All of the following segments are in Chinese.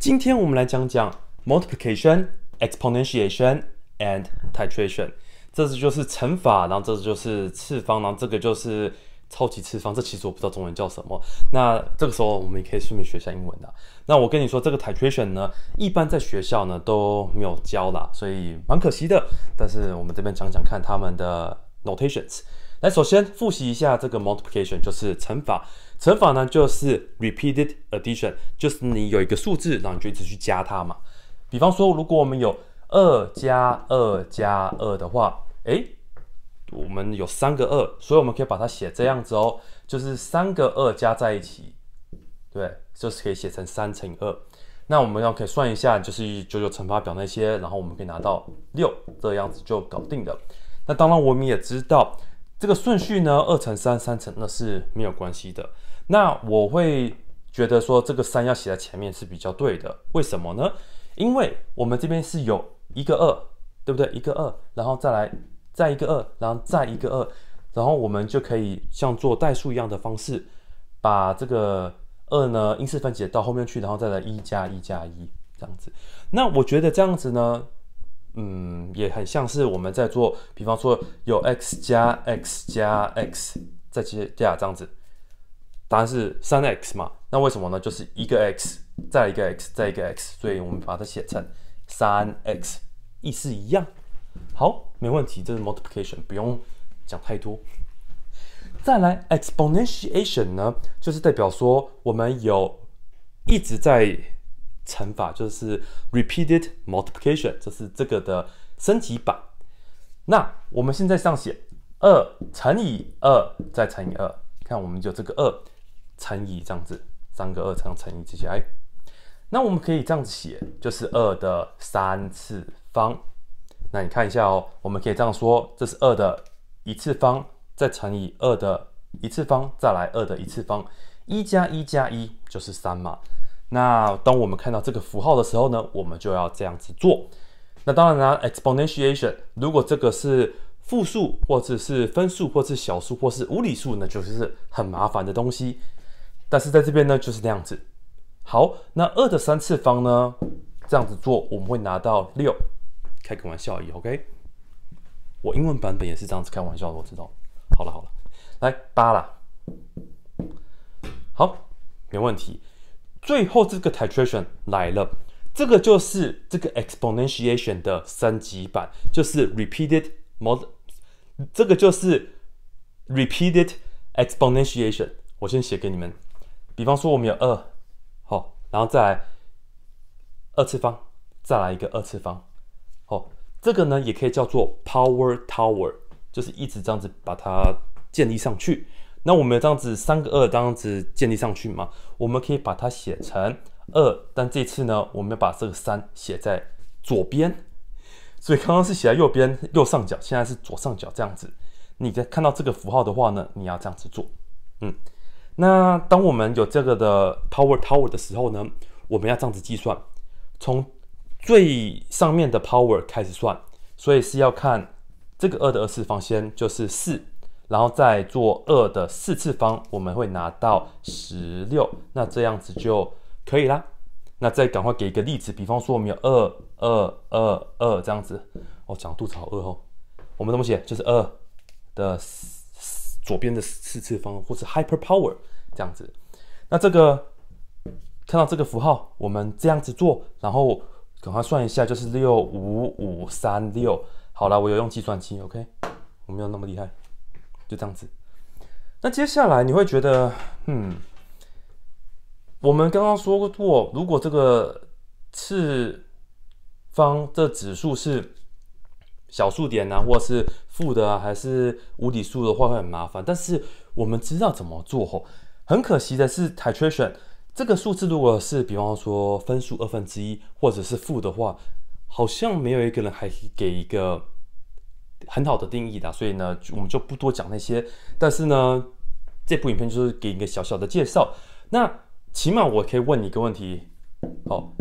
今天我们来讲讲 multiplication, exponentiation and titration。这次就是乘法，然后这就是次方，然后这个就是超级次方。这其实我不知道中文叫什么。那这个时候我们也可以顺便学一下英文的。那我跟你说，这个 titration 呢，一般在学校呢都没有教啦，所以蛮可惜的。但是我们这边讲讲看他们的 notations。来，首先复习一下这个 multiplication，就是乘法。乘法呢，就是 repeated addition，就是你有一个数字，然后你就一直去加它嘛。比方说，如果我们有二加二加二的话，诶，我们有三个二，所以我们可以把它写这样子哦，就是三个二加在一起，对，就是可以写成三乘以二。那我们要可以算一下，就是九九乘法表那些，然后我们可以拿到六，这样子就搞定的。那当然，我们也知道。这个顺序呢，二乘三，三乘二是没有关系的。那我会觉得说，这个三要写在前面是比较对的。为什么呢？因为我们这边是有一个二，对不对？一个二，然后再来再一个二，然后再一个二，然后我们就可以像做代数一样的方式，把这个二呢因式分解到后面去，然后再来一加一加一这样子。那我觉得这样子呢。嗯，也很像是我们在做，比方说有 x 加 x 加 x 再接加这样子，答案是三 x 嘛？那为什么呢？就是一个 x 再一个 x 再一个 x，所以我们把它写成三 x 意思一样。好，没问题，这是 multiplication，不用讲太多。再来 exponentiation 呢，就是代表说我们有一直在。乘法就是 repeated multiplication，就是这个的升级版。那我们现在上写二乘以二再乘以二，看我们就这个二乘以这样子三个二乘乘以这些，哎，那我们可以这样子写，就是二的三次方。那你看一下哦，我们可以这样说，这是二的一次方再乘以二的一次方再来二的一次方，一加一加一就是三嘛。那当我们看到这个符号的时候呢，我们就要这样子做。那当然啦，exponentiation，如果这个是负数或者是分数或是小数或是无理数那就是很麻烦的东西。但是在这边呢，就是那样子。好，那二的三次方呢，这样子做我们会拿到六，开个玩笑而已。OK，我英文版本也是这样子开玩笑的，我知道。好了好了，来八啦。好，没问题。最后这个 titration 来了，这个就是这个 exponentiation 的升级版，就是 repeated mod，这个就是 repeated exponentiation。我先写给你们，比方说我们有二，好，然后再来二次方，再来一个二次方，哦，这个呢也可以叫做 power tower，就是一直这样子把它建立上去。那我们这样子三个二这样子建立上去嘛？我们可以把它写成二，但这次呢，我们要把这个三写在左边，所以刚刚是写在右边右上角，现在是左上角这样子。你在看到这个符号的话呢，你要这样子做。嗯，那当我们有这个的 power tower 的时候呢，我们要这样子计算，从最上面的 power 开始算，所以是要看这个二的二次方先，就是四。然后再做二的四次方，我们会拿到十六，那这样子就可以啦。那再赶快给一个例子，比方说我们有二二二二这样子，哦，讲肚子好饿哦。我们怎么写？就是二的左边的四次方，或是 hyper power 这样子。那这个看到这个符号，我们这样子做，然后赶快算一下，就是六五五三六。好了，我有用计算器，OK？我没有那么厉害。就这样子，那接下来你会觉得，嗯，我们刚刚说过，如果这个次方的指数是小数点呢，或是负的，还是无底数的话，会很麻烦。但是我们知道怎么做哦。很可惜的是 t i t r a t i o n 这个数字，如果是比方说分数二分之一，或者是负的话，好像没有一个人还给一个。很好的定义的，所以呢，我们就不多讲那些。但是呢，这部影片就是给你一个小小的介绍。那起码我可以问你一个问题，好，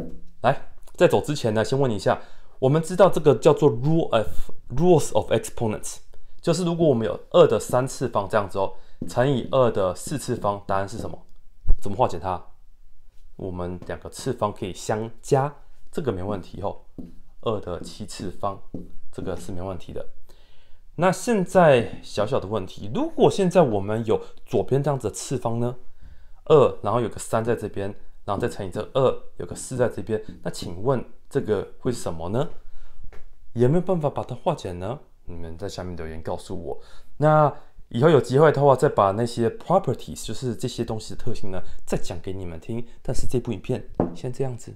来，在走之前呢，先问你一下。我们知道这个叫做 rule of rules of exponents，就是如果我们有二的三次方这样子哦，乘以二的四次方，答案是什么？怎么化解它？我们两个次方可以相加，这个没问题哦。二的七次方，这个是没问题的。那现在小小的问题，如果现在我们有左边这样子的次方呢，二，然后有个三在这边，然后再乘以这二，有个四在这边，那请问这个会是什么呢？有没有办法把它化简呢。你们在下面留言告诉我。那以后有机会的话，再把那些 properties，就是这些东西的特性呢，再讲给你们听。但是这部影片先这样子。